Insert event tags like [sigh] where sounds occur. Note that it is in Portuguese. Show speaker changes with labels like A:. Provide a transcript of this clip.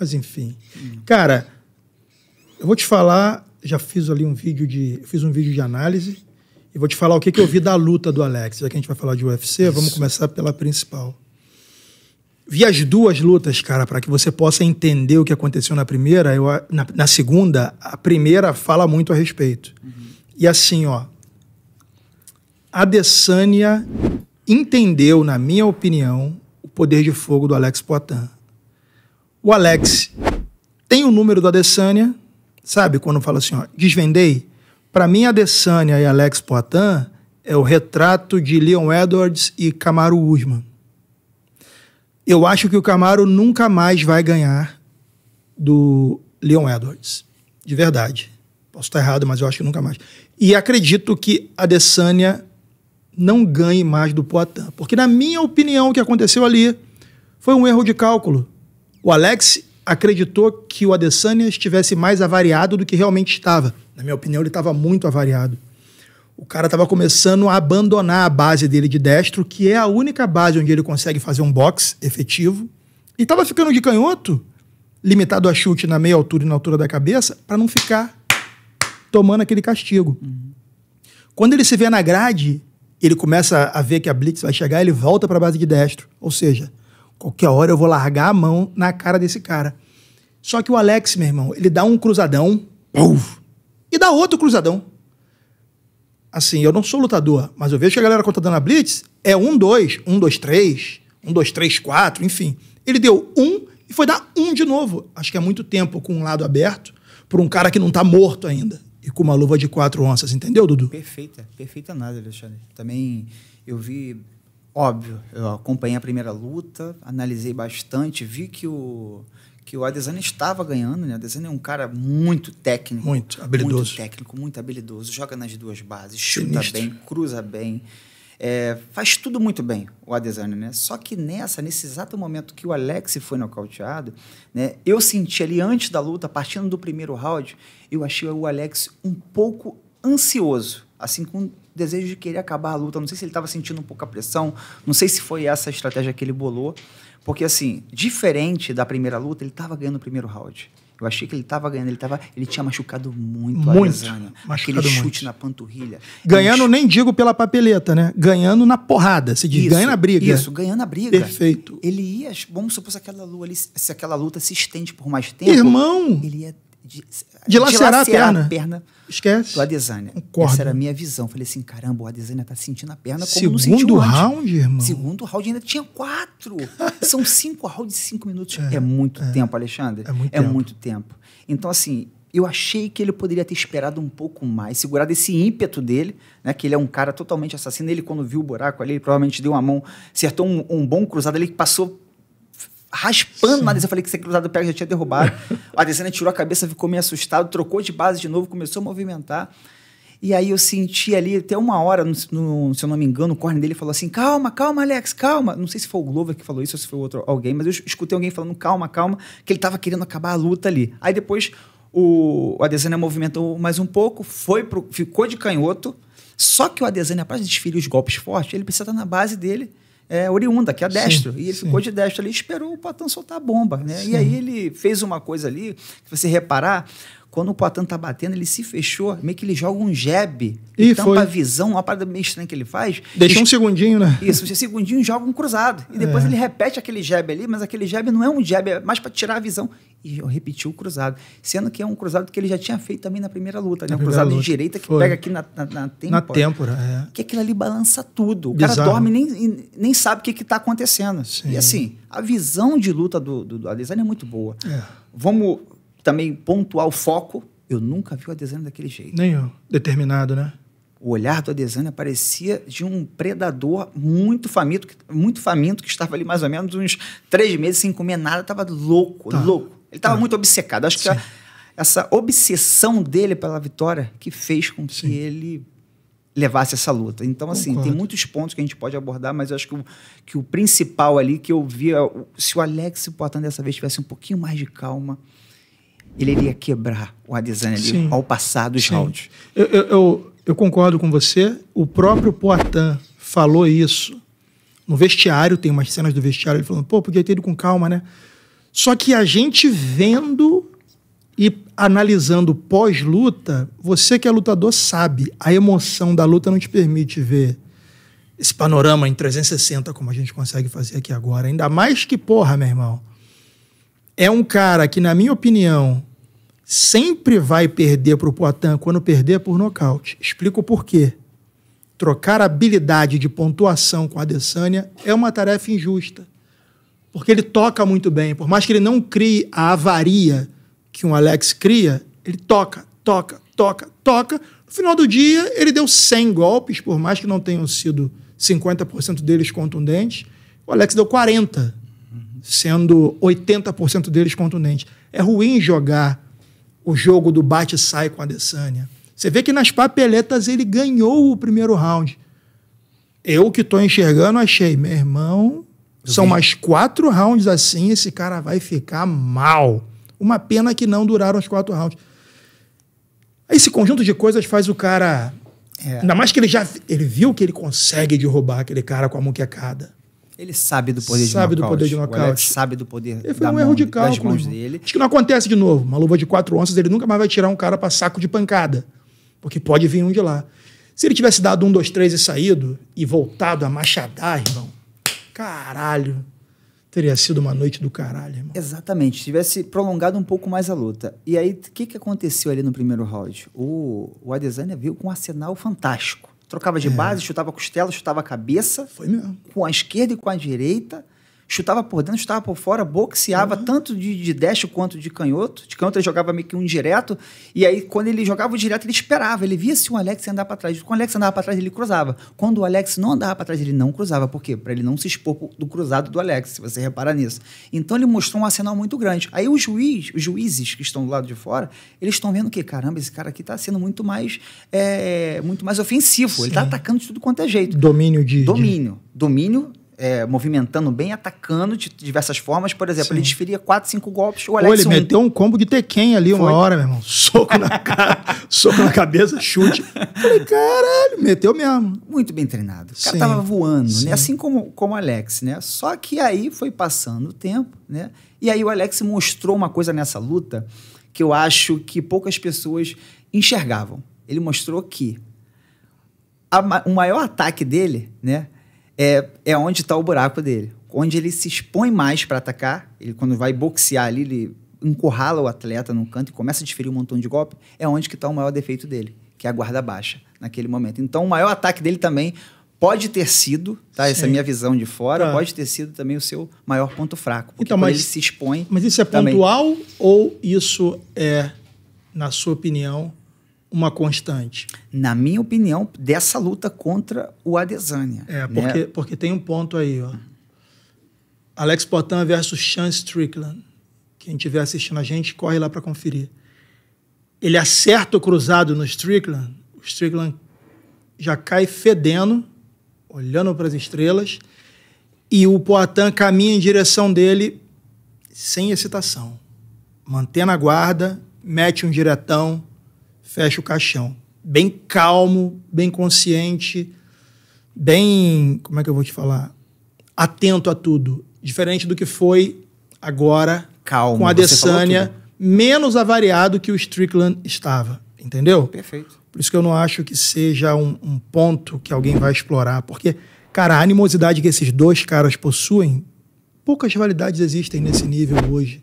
A: Mas enfim. Hum. Cara, eu vou te falar, já fiz ali um vídeo de. Fiz um vídeo de análise. E vou te falar o que, que eu vi da luta do Alex. Já que a gente vai falar de UFC, Isso. vamos começar pela principal. Vi as duas lutas, cara, para que você possa entender o que aconteceu na primeira. Eu, na, na segunda, a primeira fala muito a respeito. Uhum. E assim, ó. A Adesanya entendeu, na minha opinião, o poder de fogo do Alex Poitin. O Alex tem o número da Adesanya, sabe? Quando fala assim, ó, desvendei. Para mim, Adesanya e Alex Poitin é o retrato de Leon Edwards e Camaro Usman. Eu acho que o Camaro nunca mais vai ganhar do Leon Edwards. De verdade. Posso estar errado, mas eu acho que nunca mais. E acredito que a Adesanya não ganhe mais do Poitin. Porque, na minha opinião, o que aconteceu ali foi um erro de cálculo. O Alex acreditou que o Adesanya estivesse mais avariado do que realmente estava. Na minha opinião, ele estava muito avariado. O cara estava começando a abandonar a base dele de destro, que é a única base onde ele consegue fazer um box efetivo, e estava ficando de canhoto, limitado a chute na meia altura e na altura da cabeça, para não ficar tomando aquele castigo. Uhum. Quando ele se vê na grade, ele começa a ver que a blitz vai chegar, ele volta para a base de destro. Ou seja, Qualquer hora eu vou largar a mão na cara desse cara. Só que o Alex, meu irmão, ele dá um cruzadão. e dá outro cruzadão. Assim, eu não sou lutador, mas eu vejo que a galera quando tá dando a blitz é um, dois, um, dois, três, um, dois, três, quatro, enfim. Ele deu um e foi dar um de novo. Acho que é muito tempo com um lado aberto por um cara que não tá morto ainda e com uma luva de quatro onças, entendeu, Dudu?
B: Perfeita, perfeita nada, Alexandre. Também eu vi óbvio, eu acompanhei a primeira luta, analisei bastante, vi que o que o Adesanya estava ganhando, né? Adesanya é um cara muito técnico, muito habilidoso, muito técnico, muito habilidoso, joga nas duas bases, chuta Sinistro. bem, cruza bem, é, faz tudo muito bem o Adesanya, né? Só que nessa, nesse exato momento que o Alex foi nocauteado, né? Eu senti ali antes da luta, partindo do primeiro round, eu achei o Alex um pouco ansioso, assim com desejo de querer acabar a luta. Não sei se ele estava sentindo um pouco a pressão, não sei se foi essa a estratégia que ele bolou. Porque, assim, diferente da primeira luta, ele estava ganhando o primeiro round. Eu achei que ele estava ganhando, ele, tava, ele tinha machucado muito, muito a Adesanya. Aquele chute muito. na panturrilha.
A: Ganhando, ele... nem digo pela papeleta, né? Ganhando na porrada, se diz. Isso, ganha na briga. Isso, ganhando
B: na briga. Perfeito. Ele ia, vamos supor, se aquela, lua, se aquela luta se estende por mais tempo. Irmão! Ele ia de, dilacerar, dilacerar a, perna. a perna. Esquece. Do Adesanya. Concordo. Essa era a minha visão. Falei assim, caramba, o Adesanya tá sentindo a perna como Segundo não sentiu round, irmão? Segundo round ainda tinha quatro. [laughs] São cinco rounds cinco minutos. É, é muito é. tempo, Alexandre. É muito é tempo. muito tempo. Então, assim, eu achei que ele poderia ter esperado um pouco mais, segurado esse ímpeto dele, né? Que ele é um cara totalmente assassino. Ele, quando viu o buraco ali, ele provavelmente deu uma mão, acertou um, um bom cruzado ali que passou raspando Sim. na Eu falei que você cruzado pega já tinha derrubado. [laughs] a Adesanya tirou a cabeça, ficou meio assustado, trocou de base de novo, começou a movimentar. E aí eu senti ali, até uma hora, no, no, se eu não me engano, o corner dele falou assim: calma, calma, Alex, calma. Não sei se foi o Glover que falou isso ou se foi outro alguém, mas eu escutei alguém falando calma, calma, que ele estava querendo acabar a luta ali. Aí depois o, o Adesanya movimentou mais um pouco, foi pro, ficou de canhoto. Só que o Adesanya, para desferir os golpes fortes, ele precisa estar na base dele é, oriunda, que é destro. Sim, e ele sim. ficou de destro ali e esperou o Patan soltar a bomba. Né? E aí ele fez uma coisa ali, que você reparar, quando o Poitin tá batendo, ele se fechou, meio que ele joga um jab. E tampa foi. a visão, uma parada meio estranha que ele faz. Deixa um segundinho, né? Isso, um segundinho joga um cruzado. E depois é. ele repete aquele jab ali, mas aquele jab não é um jab, é mais para tirar a visão. E repetiu o cruzado. Sendo que é um cruzado que ele já tinha feito também na primeira luta, né? um cruzado luta. de direita que foi. pega aqui na, na, na têmpora. Na têmpora, né? é. Que aquilo ali balança tudo. O Bizarro. cara dorme e nem, nem sabe o que, que tá acontecendo. Sim. E assim, a visão de luta do, do, do Adesanya é muito boa. É. Vamos também tá pontuar o foco. Eu nunca vi o Adesanya daquele jeito. Nenhum. Determinado, né? O olhar do Adesanya parecia de um predador muito faminto, muito faminto que estava ali mais ou menos uns três meses sem comer nada, estava louco, tá. louco. Ele estava tá. muito obcecado. Acho Sim. que a, essa obsessão dele pela vitória que fez com que Sim. ele levasse essa luta. Então, Concordo. assim, tem muitos pontos que a gente pode abordar, mas eu acho que o, que o principal ali que eu via, se o Alex Portan dessa vez tivesse um pouquinho mais de calma, ele iria quebrar o Adesanya ao passar dos Sim. rounds.
A: Eu, eu, eu, concordo com você. O próprio Poitin falou isso no vestiário. Tem umas cenas do vestiário ele falando, pô, podia ter ido com calma, né? Só que a gente vendo e analisando pós-luta, você que é lutador sabe, a emoção da luta não te permite ver esse panorama em 360 como a gente consegue fazer aqui agora. Ainda mais que, porra, meu irmão, é um cara que, na minha opinião, sempre vai perder para o Poitin quando perder por nocaute. Explico por quê. Trocar habilidade de pontuação com a Adesanya é uma tarefa injusta. Porque ele toca muito bem. Por mais que ele não crie a avaria que um Alex cria, ele toca, toca, toca, toca. No final do dia, ele deu 100 golpes, por mais que não tenham sido 50% deles contundentes. O Alex deu 40 sendo 80% deles contundentes. É ruim jogar o jogo do bate-sai com a Adesanya. Você vê que nas papeletas ele ganhou o primeiro round. Eu que estou enxergando, achei, meu irmão, eu são vi. mais quatro rounds assim, esse cara vai ficar mal. Uma pena que não duraram os quatro rounds. Esse conjunto de coisas faz o cara. É. Ainda mais que ele já ele viu que ele consegue derrubar aquele cara com a muquecada.
B: Ele sabe do poder sabe de nocaute. Sabe do poder de nocaute. sabe do poder ele foi um mão, erro de cálculo. dele.
A: Acho que não acontece de novo. Uma luva de quatro onças, ele nunca mais vai tirar um cara para saco de pancada. Porque pode vir um de lá. Se ele tivesse dado um, dois, três e saído e voltado a machadar, irmão, caralho. Teria sido uma noite do caralho, irmão.
B: Exatamente. Se tivesse prolongado um pouco mais a luta. E aí, o que, que aconteceu ali no primeiro round? O, o Adesanya viu com um arsenal fantástico. Trocava de é. base, chutava costela, chutava cabeça. Foi mesmo. Com a esquerda e com a direita chutava por dentro, chutava por fora, boxeava uhum. tanto de, de dash quanto de canhoto. De canhoto ele jogava meio que um direto. E aí, quando ele jogava o direto, ele esperava. Ele via se o Alex andava para trás. Quando o Alex andava para trás, ele cruzava. Quando o Alex não andava para trás, ele não cruzava. Por quê? Para ele não se expor do cruzado do Alex, se você reparar nisso. Então, ele mostrou um arsenal muito grande. Aí, o juiz, os juízes que estão do lado de fora, eles estão vendo que, caramba, esse cara aqui está sendo muito mais, é, muito mais ofensivo. Tá Sim. Ele está atacando de tudo quanto é jeito. Domínio de. Domínio. De... Domínio é, movimentando bem, atacando de diversas formas. Por exemplo, Sim. ele desferia 4, 5 golpes. O Alex Pô, ele um. meteu
A: um combo de Tekken ali Foi. uma hora, meu irmão. Soco na [laughs] cara, soco na cabeça, chute.
B: Falei, caralho, meteu mesmo. Muito bem treinado. O Sim. cara tava voando, né? Sim. né? Assim como, como o Alex, né? Só que aí foi passando o tempo, né? E aí o Alex mostrou uma coisa nessa luta que eu acho que poucas pessoas enxergavam. Ele mostrou que a, o maior ataque dele, né? é, é onde está o buraco dele. Onde ele se expõe mais para atacar, ele quando vai boxear ali, ele encurrala o atleta num canto e começa a desferir um montão de golpe, é onde que está o maior defeito dele, que é a guarda baixa naquele momento. Então, o maior ataque dele também pode ter sido, tá? Sim. Essa é a minha visão de fora, tá. pode ter sido também o seu maior ponto fraco. Porque então, mas, ele se expõe. Mas isso é pontual
A: também. ou isso é, na sua opinião, uma constante?
B: Na minha opinião, dessa luta contra o Adesanya.
A: É, né? porque, né?
B: porque tem um ponto aí, ó.
A: Alex Potan versus Sean Strickland. Quem estiver assistindo a gente, corre lá para conferir. Ele acerta o cruzado no Strickland, o Strickland já cai fedendo, olhando para as estrelas, e o Poitin caminha em direção dele sem excitação, mantendo a guarda, mete um diretão, fecha o caixão. Bem calmo, bem consciente, bem. Como é que eu vou te falar? Atento a tudo. Diferente do que foi agora calmo, com a Adesanya, menos avariado que o Strickland estava. Entendeu? Perfeito. Por isso que eu não acho que seja um, um ponto que alguém vai explorar. Porque, cara, a animosidade que esses dois caras possuem poucas rivalidades existem nesse nível hoje